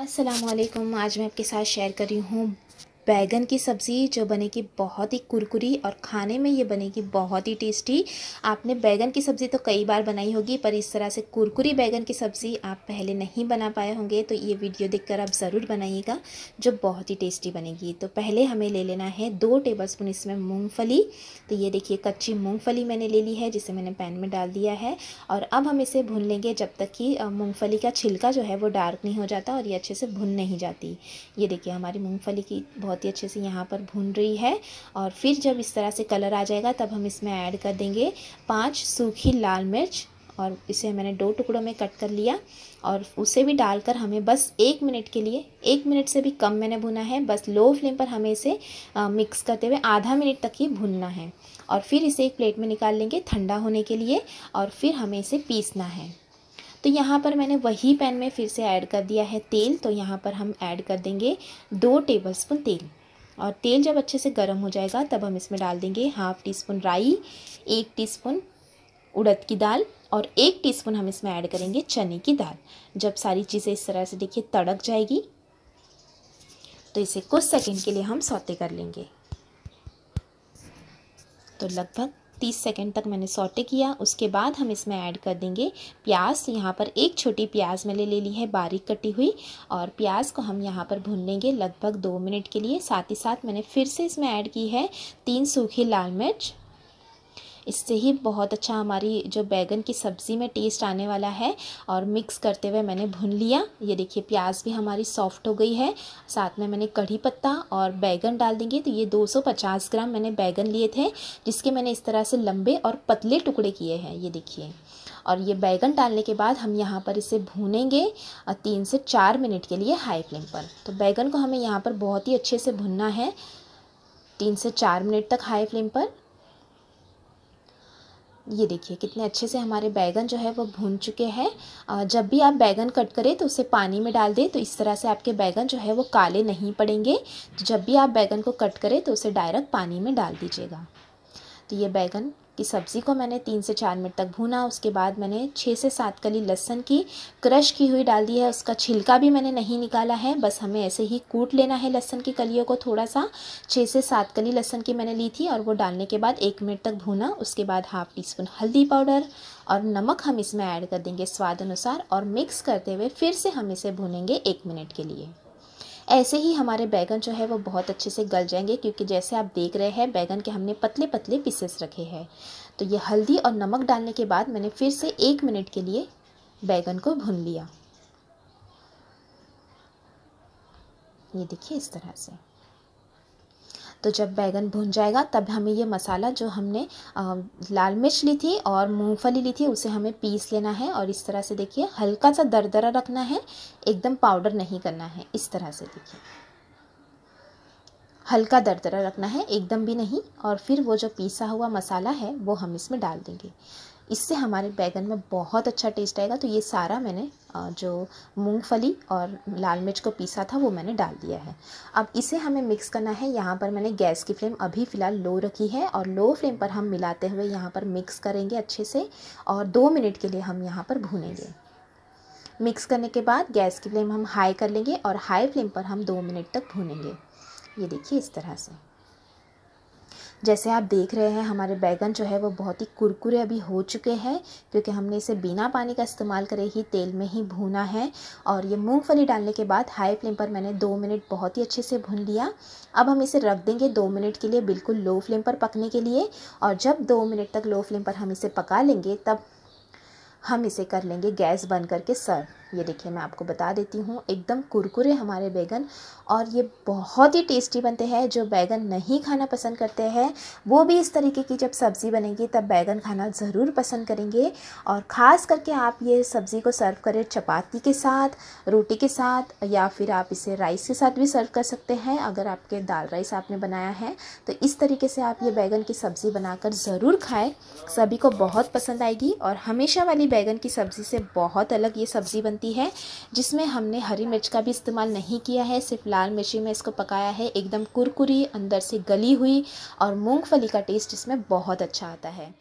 अस्सलाम आज मैं आपके साथ शेयर कर रही हूँ बैगन की सब्ज़ी जो बनेगी बहुत ही कुरकुरी और खाने में ये बनेगी बहुत ही टेस्टी आपने बैगन की सब्ज़ी तो कई बार बनाई होगी पर इस तरह से कुरकुरी बैगन की सब्ज़ी आप पहले नहीं बना पाए होंगे तो ये वीडियो देखकर आप ज़रूर बनाइएगा जो बहुत ही टेस्टी बनेगी तो पहले हमें ले लेना है दो टेबल स्पून इसमें मूँगफली तो ये देखिए कच्ची मूँगफली मैंने ले ली है जिसे मैंने पैन में डाल दिया है और अब हम इसे भून लेंगे जब तक कि मूँगफली का छिलका जो है वो डार्क नहीं हो जाता और ये अच्छे से भुन नहीं जाती ये देखिए हमारी मूँगफली की बहुत बहुत ही अच्छे से यहाँ पर भून रही है और फिर जब इस तरह से कलर आ जाएगा तब हम इसमें ऐड कर देंगे पाँच सूखी लाल मिर्च और इसे मैंने दो टुकड़ों में कट कर लिया और उसे भी डालकर हमें बस एक मिनट के लिए एक मिनट से भी कम मैंने भुना है बस लो फ्लेम पर हमें इसे आ, मिक्स करते हुए आधा मिनट तक ही भुनना है और फिर इसे एक प्लेट में निकाल लेंगे ठंडा होने के लिए और फिर हमें इसे पीसना है तो यहाँ पर मैंने वही पैन में फिर से ऐड कर दिया है तेल तो यहाँ पर हम ऐड कर देंगे दो स्पून तेल और तेल जब अच्छे से गर्म हो जाएगा तब हम इसमें डाल देंगे हाफ़ टी स्पून राई एक टी स्पून उड़द की दाल और एक टीस्पून हम इसमें ऐड करेंगे चने की दाल जब सारी चीज़ें इस तरह से देखिए तड़क जाएगी तो इसे कुछ सेकंड के लिए हम सौते कर लेंगे तो लगभग तीस सेकेंड तक मैंने सोटे किया उसके बाद हम इसमें ऐड कर देंगे प्याज यहाँ पर एक छोटी प्याज मैंने ले ली है बारीक कटी हुई और प्याज को हम यहाँ पर भून लेंगे लगभग दो मिनट के लिए साथ ही साथ मैंने फिर से इसमें ऐड की है तीन सूखी लाल मिर्च इससे ही बहुत अच्छा हमारी जो बैगन की सब्ज़ी में टेस्ट आने वाला है और मिक्स करते हुए मैंने भुन लिया ये देखिए प्याज भी हमारी सॉफ्ट हो गई है साथ में मैंने कढ़ी पत्ता और बैगन डाल देंगे तो ये 250 ग्राम मैंने बैगन लिए थे जिसके मैंने इस तरह से लंबे और पतले टुकड़े किए हैं ये देखिए और ये बैगन डालने के बाद हम यहाँ पर इसे भूनेंगे तीन से चार मिनट के लिए हाई फ्लेम पर तो बैगन को हमें यहाँ पर बहुत ही अच्छे से भुनना है तीन से चार मिनट तक हाई फ्लेम पर ये देखिए कितने अच्छे से हमारे बैगन जो है वो भून चुके हैं जब भी आप बैगन कट करें तो उसे पानी में डाल दें तो इस तरह से आपके बैगन जो है वो काले नहीं पड़ेंगे तो जब भी आप बैगन को कट करें तो उसे डायरेक्ट पानी में डाल दीजिएगा तो ये बैगन की सब्ज़ी को मैंने तीन से चार मिनट तक भूना उसके बाद मैंने छः से सात कली लहसन की क्रश की हुई डाल दी है उसका छिलका भी मैंने नहीं निकाला है बस हमें ऐसे ही कूट लेना है लहसन की कलियों को थोड़ा सा छः से सात कली लहसन की मैंने ली थी और वो डालने के बाद एक मिनट तक भूना उसके बाद हाफ टी स्पून हल्दी पाउडर और नमक हम इसमें ऐड कर देंगे स्वाद अनुसार और मिक्स करते हुए फिर से हम इसे भूनेंगे एक मिनट के लिए ऐसे ही हमारे बैगन जो है वो बहुत अच्छे से गल जाएंगे क्योंकि जैसे आप देख रहे हैं बैगन के हमने पतले पतले पीसेस रखे हैं तो ये हल्दी और नमक डालने के बाद मैंने फिर से एक मिनट के लिए बैगन को भून लिया ये देखिए इस तरह से तो जब बैगन भुन जाएगा तब हमें ये मसाला जो हमने लाल मिर्च ली थी और मूंगफली ली थी उसे हमें पीस लेना है और इस तरह से देखिए हल्का सा दरदरा रखना है एकदम पाउडर नहीं करना है इस तरह से देखिए हल्का दरदरा रखना है एकदम भी नहीं और फिर वो जो पीसा हुआ मसाला है वो हम इसमें डाल देंगे इससे हमारे बैगन में बहुत अच्छा टेस्ट आएगा तो ये सारा मैंने जो मूंगफली और लाल मिर्च को पीसा था वो मैंने डाल दिया है अब इसे हमें मिक्स करना है यहाँ पर मैंने गैस की फ्लेम अभी फ़िलहाल लो रखी है और लो फ्लेम पर हम मिलाते हुए यहाँ पर मिक्स करेंगे अच्छे से और दो मिनट के लिए हम यहाँ पर भूनेंगे मिक्स करने के बाद गैस की फ्लेम हम हाई कर लेंगे और हाई फ्लेम पर हम दो मिनट तक भूनेंगे ये देखिए इस तरह से जैसे आप देख रहे हैं हमारे बैगन जो है वो बहुत ही कुरकुरे अभी हो चुके हैं क्योंकि हमने इसे बिना पानी का इस्तेमाल करे ही तेल में ही भूना है और ये मूंगफली डालने के बाद हाई फ्लेम पर मैंने दो मिनट बहुत ही अच्छे से भून लिया अब हम इसे रख देंगे दो मिनट के लिए बिल्कुल लो फ्लेम पर पकने के लिए और जब दो मिनट तक लो फ्लेम पर हम इसे पका लेंगे तब हम इसे कर लेंगे गैस बंद करके सर्व ये देखिए मैं आपको बता देती हूँ एकदम कुरकुरे हमारे बैगन और ये बहुत ही टेस्टी बनते हैं जो बैगन नहीं खाना पसंद करते हैं वो भी इस तरीके की जब सब्ज़ी बनेगी तब बैगन खाना ज़रूर पसंद करेंगे और ख़ास करके आप ये सब्ज़ी को सर्व करें चपाती के साथ रोटी के साथ या फिर आप इसे राइस के साथ भी सर्व कर सकते हैं अगर आपके दाल राइस आपने बनाया है तो इस तरीके से आप ये बैगन की सब्ज़ी बनाकर ज़रूर खाएँ सभी को बहुत पसंद आएगी और हमेशा वाली बैगन की सब्ज़ी से बहुत अलग ये सब्ज़ी बनती है जिसमें हमने हरी मिर्च का भी इस्तेमाल नहीं किया है सिर्फ लाल मिर्ची में इसको पकाया है एकदम कुरकुरी अंदर से गली हुई और मूँगफली का टेस्ट इसमें बहुत अच्छा आता है